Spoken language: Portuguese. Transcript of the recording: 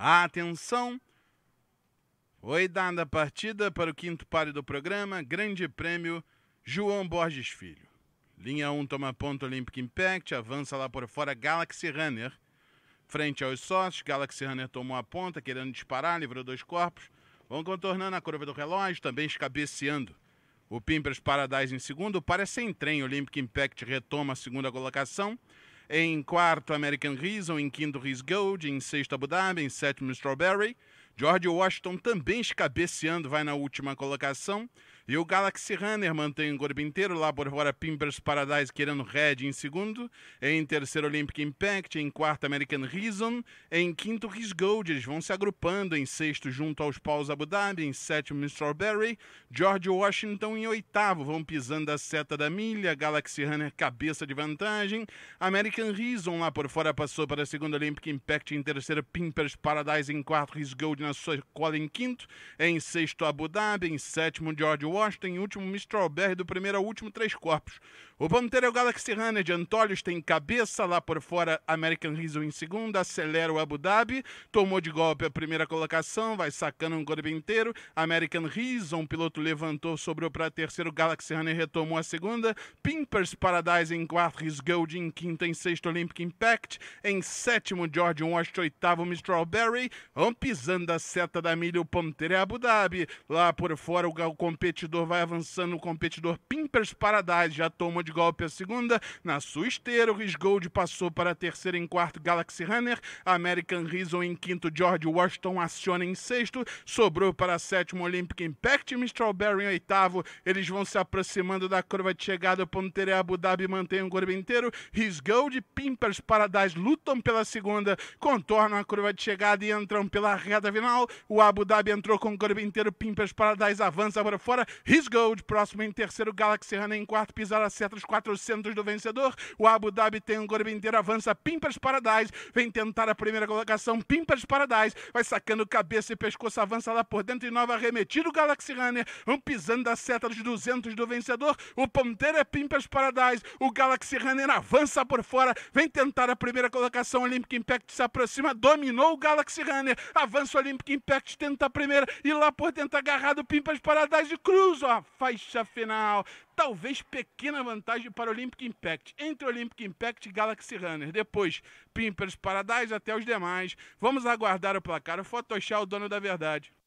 A atenção foi dada a partida para o quinto páreo do programa, Grande Prêmio João Borges Filho. Linha 1 toma ponto Olympic Impact, avança lá por fora Galaxy Runner. Frente aos sócios, Galaxy Runner tomou a ponta, querendo disparar, livrou dois corpos. Vão contornando a curva do relógio, também escabeceando. O Pimpers Paradise em segundo, parece sem trem. Olympic Impact retoma a segunda colocação. Em quarto, American Reason. Em quinto, Riz Gold. Em sexto, Abu Dhabi. Em sétimo, Strawberry. George Washington também escabeceando, vai na última colocação. E o Galaxy Runner mantém o corpo inteiro lá por fora Pimpers Paradise querendo Red em segundo, em terceiro Olympic Impact, em quarto American Reason, em quinto His Gold, eles vão se agrupando em sexto junto aos Paus Abu Dhabi, em sétimo Strawberry, George Washington em oitavo, vão pisando a seta da milha, Galaxy Runner cabeça de vantagem, American Reason lá por fora passou para a segunda Olympic Impact, em terceiro Pimpers Paradise, em quarto His Gold na sua cola em quinto, em sexto Abu Dhabi, em sétimo George Washington, em último Mistral Albert do primeiro ao último, três corpos. O Pantera é Galaxy Runner de Antolios tem cabeça, lá por fora American Rizzo em segunda, acelera o Abu Dhabi, tomou de golpe a primeira colocação, vai sacando um corpo inteiro. American Rizzo, um piloto levantou, sobrou para terceiro, Galaxy Runner retomou a segunda. Pimpers Paradise em quarto, Rizzo Gold em quinta, em sexto, Olympic Impact, em sétimo, George Washington, oitavo, Mistral Berry, vão pisando a seta da milha, o Pantera é Abu Dhabi, lá por fora o competidor competidor vai avançando, o competidor Pimpers Paradise já toma de golpe a segunda. Na sua esteira, o Riz Gold passou para a terceira em quarto, Galaxy Runner. American Reason em quinto, George Washington aciona em sexto. Sobrou para a sétima, Olympic Impact, Mistral Barry em oitavo. Eles vão se aproximando da curva de chegada, Pontere Abu Dhabi mantém o corpo inteiro. Riz Gold, Pimpers Paradise lutam pela segunda, contornam a curva de chegada e entram pela reta final. O Abu Dhabi entrou com o corpo inteiro, Pimpers Paradise avança para fora, His Gold, próximo em terceiro, Galaxy Hanna em quarto, a seta dos 400 do vencedor. O Abu Dhabi tem um inteiro, avança Pimpas Paradise, vem tentar a primeira colocação, Pimpas Paradise, vai sacando cabeça e pescoço, avança lá por dentro e nova arremetida. O Galaxy Runner, um pisando a seta dos 200 do vencedor. O é Pimpas Paradise, o Galaxy Runner avança por fora, vem tentar a primeira colocação. Olympic Impact se aproxima, dominou o Galaxy Runner, avança o Olympic Impact, tenta a primeira e lá por dentro agarrado Pimpas Paradise de Cruz cruza a faixa final. Talvez pequena vantagem para o Olympic Impact. Entre Olympic Impact e Galaxy Runner. Depois, Pimpers Paradise até os demais. Vamos aguardar o placar. O Photoshop, o dono da verdade.